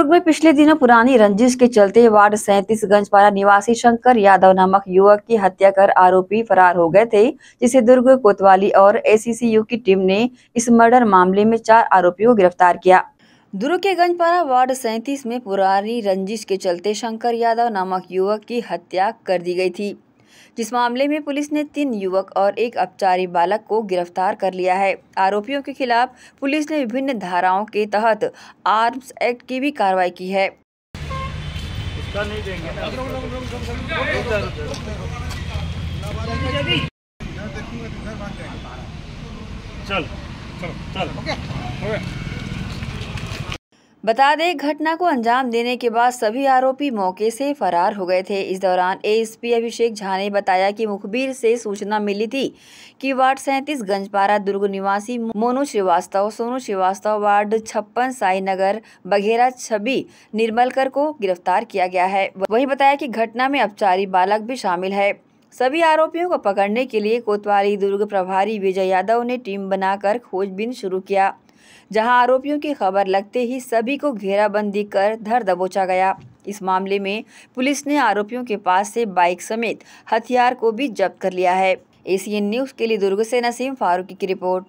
दुर्ग में पिछले दिनों पुरानी रंजिश के चलते वार्ड सैंतीसगंज पारा निवासी शंकर यादव नामक युवक की हत्या कर आरोपी फरार हो गए थे जिसे दुर्ग कोतवाली और एसीसीयू की टीम ने इस मर्डर मामले में चार आरोपियों को गिरफ्तार किया दुर्ग के गंजपारा वार्ड सैंतीस में पुरानी रंजिश के चलते शंकर यादव नामक युवक की हत्या कर दी गई थी जिस मामले में पुलिस ने तीन युवक और एक अपचारी बालक को गिरफ्तार कर लिया है आरोपियों के खिलाफ पुलिस ने विभिन्न धाराओं के तहत आर्म्स एक्ट की भी कार्रवाई की है चल चल चल ओके ओके बता दें घटना को अंजाम देने के बाद सभी आरोपी मौके से फरार हो गए थे इस दौरान एएसपी अभिषेक झा ने बताया कि मुखबिर से सूचना मिली थी कि वार्ड सैंतीस गंजपारा दुर्ग निवासी मोनू श्रीवास्तव सोनू श्रीवास्तव वार्ड छप्पन साई नगर बघेरा छवि निर्मलकर को गिरफ्तार किया गया है वही बताया की घटना में अपचारी बालक भी शामिल है सभी आरोपियों को पकड़ने के लिए कोतवाली दुर्ग प्रभारी विजय यादव ने टीम बनाकर खोजबीन शुरू किया जहां आरोपियों की खबर लगते ही सभी को घेराबंदी कर धर दबोचा गया इस मामले में पुलिस ने आरोपियों के पास से बाइक समेत हथियार को भी जब्त कर लिया है एसीएन न्यूज़ के लिए दुर्ग से नसीम फारूकी की रिपोर्ट